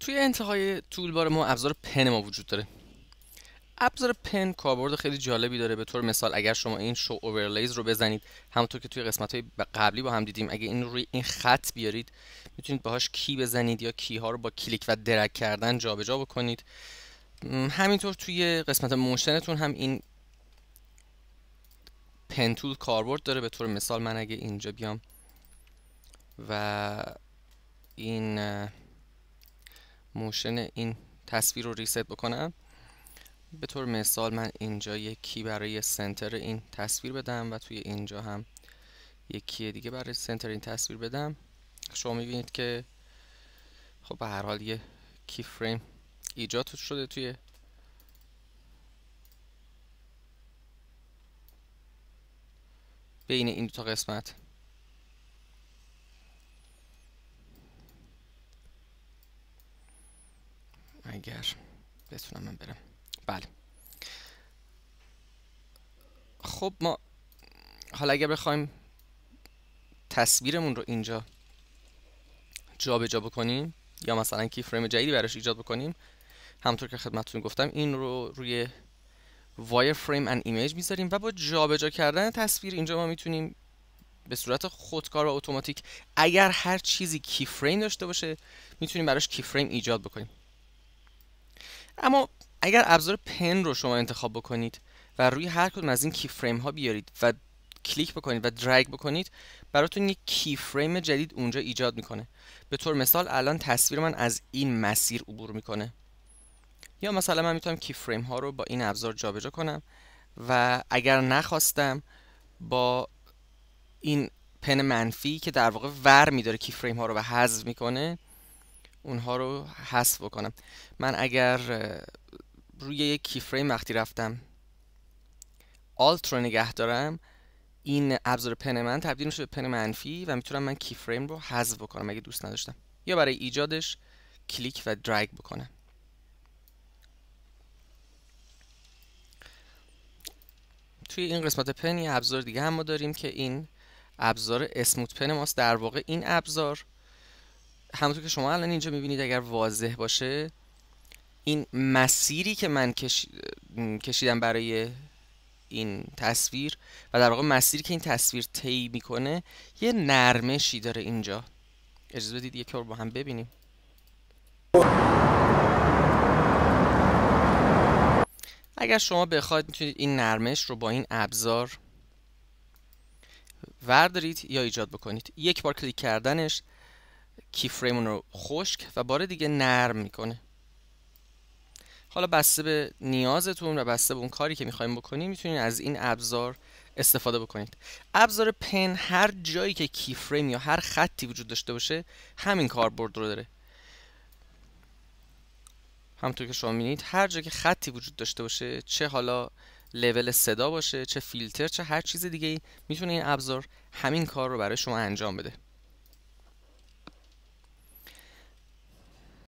توی انتهای تولبار ما ابزار پن ما وجود داره ابزار پن کاربرد خیلی جالبی داره به طور مثال اگر شما این شو اوورلیز رو بزنید همونطور که توی قسمت های قبلی با هم دیدیم اگه این روی این خط بیارید میتونید باهاش کی بزنید یا کی ها رو با کلیک و درک کردن جابجا جا بکنید همینطور توی قسمت موشنتون هم این پن تول کاربرد داره به طور مثال من اگه اینجا بیام و این موشن این تصویر رو ریست بکنم به طور مثال من اینجا یکی برای سنتر این تصویر بدم و توی اینجا هم یکی دیگه برای سنتر این تصویر بدم شما میبینید که خب به هر حال یه کی فریم ایجاد شده توی بین این دو تا قسمت اگر بتونم من برم بله خب ما حالا اگر بخوایم تصویرمون رو اینجا جابجا جا بکنیم یا مثلا کی فریم جدیدی براش ایجاد بکنیم همطور که خدمتتون گفتم این رو روی وایر فریم ان ایمیج میذاریم و با جابجا جا کردن تصویر اینجا ما میتونیم به صورت خودکار و اتوماتیک اگر هر چیزی کی فریم داشته باشه میتونیم براش کی فریم ایجاد بکنیم اما اگر ابزار پن رو شما انتخاب بکنید و روی هر کدوم از این کی فریم ها بیارید و کلیک بکنید و درگ بکنید براتون یک کی فریم جدید اونجا ایجاد میکنه به طور مثال الان تصویر من از این مسیر عبور میکنه یا مثلا من میتونم کی فریم ها رو با این ابزار جابجا کنم و اگر نخواستم با این پن منفی که در واقع ور میداره کی فریم ها رو و حذف میکنه اونها رو حذف بکنم من اگر روی یک کیفریم وقتی رفتم آلت رو نگه دارم این ابزار پن من تبدیل میشه به پن منفی و میتونم من کیفریم رو حذف بکنم اگه دوست نداشتم یا برای ایجادش کلیک و درگ بکنم توی این قسمت پن یه ابزار دیگه هم ما داریم که این ابزار اسموت پن ماست در واقع این ابزار همونطور که شما الان اینجا میبینید اگر واضح باشه این مسیری که من کش... کشیدم برای این تصویر و در واقع مسیری که این تصویر طی میکنه یه نرمشی داره اینجا اجازه بدید یک بار با هم ببینیم اگر شما بخواید میتونید این نرمش رو با این ابزار وردارید یا ایجاد بکنید یک بار کلیک کردنش کیفریمون رو خشک و بار دیگه نرم میکنه حالا بسته به نیازتون و بسته به اون کاری که میخوایم بکنیم میتونید از این ابزار استفاده بکنید ابزار پن هر جایی که کیفریم یا هر خطی وجود داشته باشه همین کاربرد رو داره همطور که شما میبینید هر جایی که خطی وجود داشته باشه چه حالا لول صدا باشه چه فیلتر چه هر چیز دیگه ای میتونه این ابزار همین کار رو برای شما انجام بده